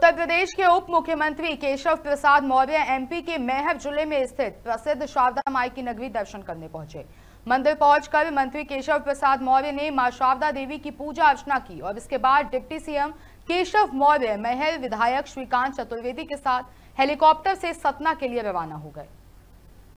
उत्तर प्रदेश के उप मुख्यमंत्री केशव प्रसाद मौर्य एमपी के मेहर जिले में स्थित प्रसिद्ध शारदा माई की नगरी दर्शन करने पहुंचे मंदिर पहुंचकर मंत्री केशव प्रसाद मौर्य ने मां शारदा देवी की पूजा अर्चना की और इसके बाद डिप्टी सीएम केशव मौर्य महल विधायक श्रीकांत चतुर्वेदी के साथ हेलीकॉप्टर से सतना के लिए रवाना हो गए